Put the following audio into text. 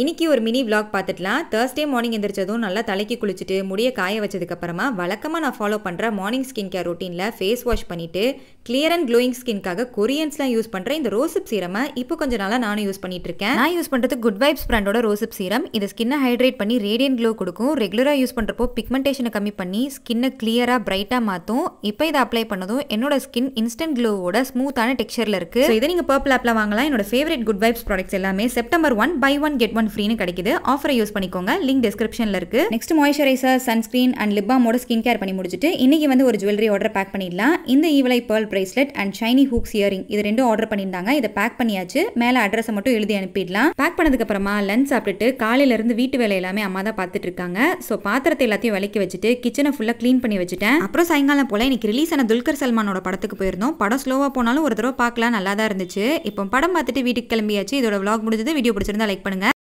இன்னைக்கு ஒரு mini vlog பார்த்துட்டுலாம் தேர்ஸ்டே மார்னிங் எந்திரிச்சதும் நல்லா தலைக்கு குளிச்சுட்டு முடிய காய வச்சதுக்கப்புறமா வழக்கமாக நான் ஃபாலோ பண்ணுற மார்னிங் ஸ்கின் கேர் ரொட்டீனில் ஃபேஸ் வாஷ் பண்ணிட்டு கிளியர் அண்ட் க்ளோயிங் ஸ்கின்காக கொரியன்ஸ்லாம் யூஸ் பண்ணுற இந்த ரோசிப் சீரமை இப்போ கொஞ்ச நாளாக நானும் யூஸ் பண்ணிட்டு இருக்கேன் நான் யூஸ் பண்ணுறது குட் வைப்ஸ் பிராண்டோட ரோசிப் சீரம் இது ஸ்கின்னை ஹைட்ரேட் பண்ணி ரேடியன் க்ளோ கொடுக்கும் ரெகுலராக யூஸ் பண்ணுறப்போ பிக்மெண்டேஷனை கம்மி பண்ணி ஸ்கின்னை கிளியராக பிரைட்டாக மாற்றும் இப்போ இதை அப்ளை பண்ணதும் என்னோட ஸ்கின் இன்ஸ்டன்ட் க்ளோவோட ஸ்மூத்தான டெக்ஸ்சரில் இருக்குது இதை நீங்கள் பர்பிள் ஆப்பில் வாங்கலாம் என்னோட ஃபேவரட் குட் வைப்ஸ் ப்ராடக்ட்ஸ் எல்லாமே September one buy one get one month ஃப்ரீனு கிடைக்குது ஆஃபரை யூஸ் பண்ணிக்கோங்க லிங்க் டிஸ்கிரிப்ஷனில் இருக்குது நெக்ஸ்ட் மாய்ச்சரைசர் சன்ஸ்க்ரீன் அண்ட் லிப்பாமோட ஸ்கின் கேர் பண்ணி முடிச்சுட்டு இன்னைக்கு வந்து ஒரு ஜுவல்லரி ஆர்டர் பேக் பண்ணிடலாம் இந்த ஈவலை pearl bracelet and shiny hooks earring இது ரெண்டும் ஆர்டர் பண்ணியிருந்தாங்க இதை பேக் பண்ணியாச்சு மேலே அட்ரஸை மட்டும் எழுதி அனுப்பிடலாம் பேக் பண்ணதுக்கு அப்புறமா லன்ச் சாப்பிட்டுட்டு இருந்து வீட்டு வேலை எல்லாமே அம்மா தான் பார்த்துட்டு இருக்காங்க ஸோ பாத்திரத்தை எல்லாத்தையும் விலக்கி வச்சுட்டு கிச்சனை ஃபுல்லாக க்ளீன் பண்ணி வச்சுட்டேன் அப்புறம் சாயங்காலம் போல இன்னைக்கு ரிலீஸ் ஆன துல்கர் சல்மானோட படத்துக்கு போயிருந்தோம் படம் ஸ்லோவாக போனாலும் ஒரு தடவை பார்க்கலாம் நல்லா தான் இருந்துச்சு இப்போ படம் பார்த்துட்டு வீட்டுக்கு கிளம்பியாச்சு இதோட வ்ளாக் முடிஞ்சது வீடியோ பிடிச்சிருந்தா லைக் பண்ணுங்க